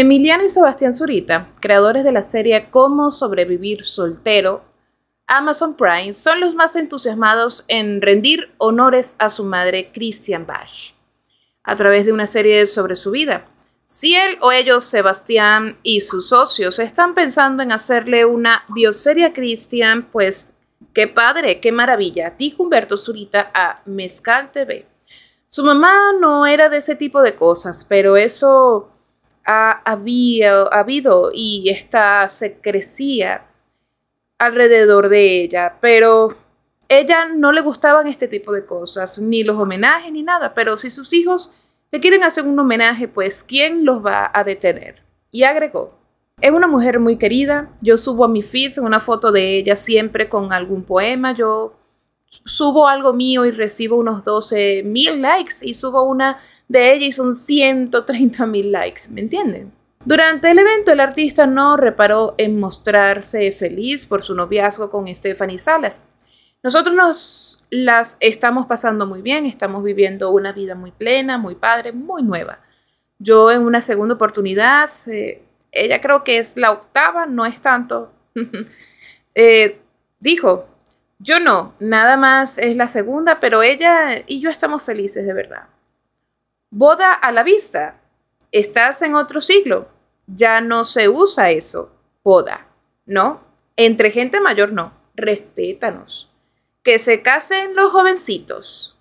Emiliano y Sebastián Zurita, creadores de la serie Cómo sobrevivir soltero, Amazon Prime, son los más entusiasmados en rendir honores a su madre Christian Bash a través de una serie sobre su vida. Si él o ellos, Sebastián y sus socios, están pensando en hacerle una bioserie a Christian, pues qué padre, qué maravilla, dijo Humberto Zurita a Mezcal TV. Su mamá no era de ese tipo de cosas, pero eso había habido, y esta se crecía alrededor de ella, pero ella no le gustaban este tipo de cosas, ni los homenajes ni nada, pero si sus hijos le quieren hacer un homenaje, pues ¿quién los va a detener? Y agregó, es una mujer muy querida, yo subo a mi feed una foto de ella siempre con algún poema, yo subo algo mío y recibo unos 12 mil likes y subo una de ella y son 130 mil likes, ¿me entienden? Durante el evento el artista no reparó en mostrarse feliz por su noviazgo con Stephanie Salas. Nosotros nos las estamos pasando muy bien, estamos viviendo una vida muy plena, muy padre, muy nueva. Yo en una segunda oportunidad, eh, ella creo que es la octava, no es tanto, eh, dijo, yo no, nada más es la segunda, pero ella y yo estamos felices de verdad. Boda a la vista. Estás en otro siglo. Ya no se usa eso, boda. No, entre gente mayor no. Respétanos. Que se casen los jovencitos.